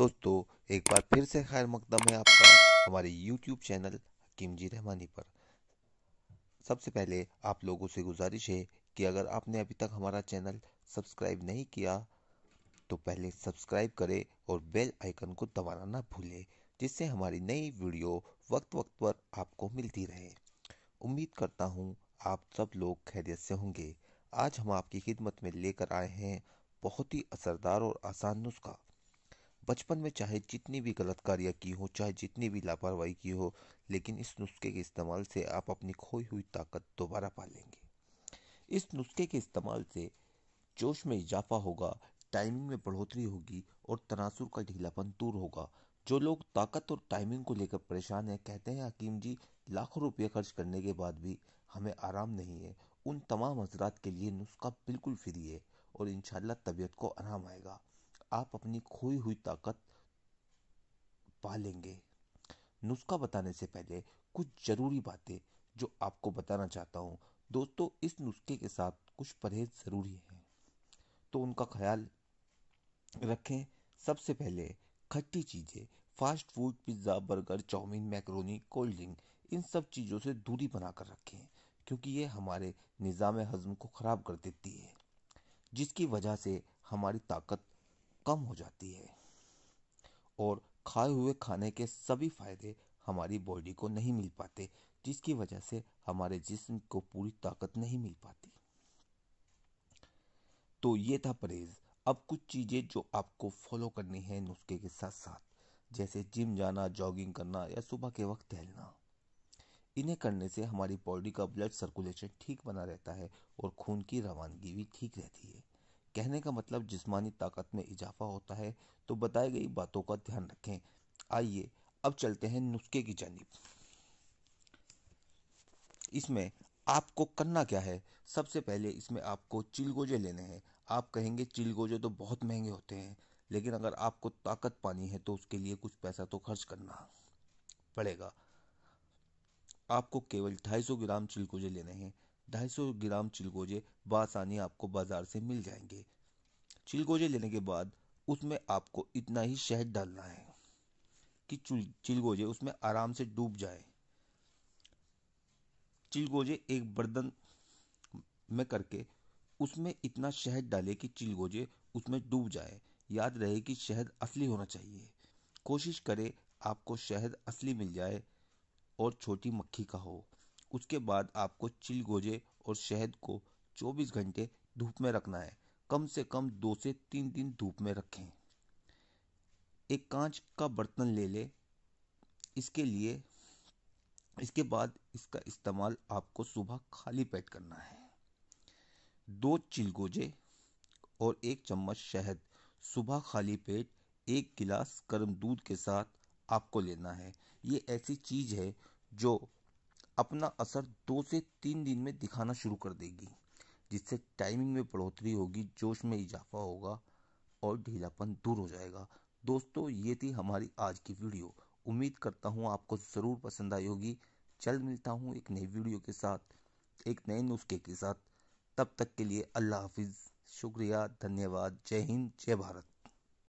दोस्तों एक बार फिर से खैर मकदम है आपका हमारे YouTube चैनल हकीम जी रहमानी पर सबसे पहले आप लोगों से गुजारिश है कि अगर आपने अभी तक हमारा चैनल सब्सक्राइब नहीं किया तो पहले सब्सक्राइब करें और बेल आइकन को दबाना ना भूलें जिससे हमारी नई वीडियो वक्त वक्त पर आपको मिलती रहे उम्मीद करता हूँ आप सब लोग खैरियत से होंगे आज हम आपकी खिदमत में लेकर आए हैं बहुत ही असरदार और आसान नुस्खा बचपन में चाहे जितनी भी गलत कार्य की हो चाहे जितनी भी लापरवाही की हो लेकिन इस नुस्खे के इस्तेमाल से आप अपनी खोई हुई ताकत दोबारा पा लेंगे इस नुस्खे के इस्तेमाल से जोश में इजाफा होगा टाइमिंग में बढ़ोतरी होगी और तनासुर का ढीलापन दूर होगा जो लोग ताकत और टाइमिंग को लेकर परेशान हैं कहते हैं हकीम जी लाखों रुपये खर्च करने के बाद भी हमें आराम नहीं है उन तमाम हजरात के लिए नुस्खा बिल्कुल फ्री है और इन तबीयत को आराम आएगा आप अपनी खोई हुई ताकत पा लेंगे नुस्खा बताने से पहले कुछ ज़रूरी बातें जो आपको बताना चाहता हूँ दोस्तों इस नुस्खे के साथ कुछ परहेज ज़रूरी हैं तो उनका ख्याल रखें सबसे पहले खट्टी चीज़ें fast food pizza burger chow mein macaroni cold drink इन सब चीज़ों से दूरी बनाकर रखें क्योंकि ये हमारे निज़ाम हज़म को ख़राब कर देती है जिसकी वजह से हमारी ताकत कम हो जाती है और खाए हुए खाने के सभी फायदे हमारी बॉडी को नहीं मिल पाते जिसकी वजह से हमारे जिस्म को पूरी ताकत नहीं मिल पाती तो ये था परहेज अब कुछ चीज़ें जो आपको फॉलो करनी है नुस्खे के साथ साथ जैसे जिम जाना जॉगिंग करना या सुबह के वक्त टहलना इन्हें करने से हमारी बॉडी का ब्लड सर्कुलेशन ठीक बना रहता है और खून की रवानगी भी ठीक रहती है कहने का मतलब जिस्मानी ताकत में इजाफा होता है तो बताई गई बातों का ध्यान रखें आइए अब चलते हैं नुस्खे की जानिब इसमें आपको करना क्या है सबसे पहले इसमें आपको चिलगोजे लेने हैं आप कहेंगे चिलगोजे तो बहुत महंगे होते हैं लेकिन अगर आपको ताकत पानी है तो उसके लिए कुछ पैसा तो खर्च करना पड़ेगा आपको केवल 250 ग्राम चिलगोजे लेने हैं ढाई सौ ग्राम चिलगोजे बासानी आपको बाजार से मिल जाएंगे चिलगोजे लेने के बाद उसमें आपको इतना ही शहद डालना है कि चिलगोजे उसमें आराम से डूब जाए चिलगोजे एक बर्तन में करके उसमें इतना शहद डाले कि चिलगोजे उसमें डूब जाए याद रहे कि शहद असली होना चाहिए कोशिश करें आपको शहद असली मिल जाए और छोटी मक्खी का हो उसके बाद आपको चिलगोजे और शहद को 24 घंटे धूप में रखना है कम से कम दो से तीन दिन धूप में रखें एक कांच का बर्तन ले ले इसके लिए इसके बाद इसका इस्तेमाल आपको सुबह खाली पेट करना है दो चिलगोजे और एक चम्मच शहद सुबह खाली पेट एक गिलास गर्म दूध के साथ आपको लेना है ये ऐसी चीज़ है जो अपना असर दो से तीन दिन में दिखाना शुरू कर देगी जिससे टाइमिंग में बढ़ोतरी होगी जोश में इजाफा होगा और ढीलापन दूर हो जाएगा दोस्तों ये थी हमारी आज की वीडियो उम्मीद करता हूँ आपको ज़रूर पसंद आई होगी चल मिलता हूँ एक नई वीडियो के साथ एक नए नुस्खे के साथ तब तक के लिए अल्लाह हाफिज़ शुक्रिया धन्यवाद जय हिंद जय भारत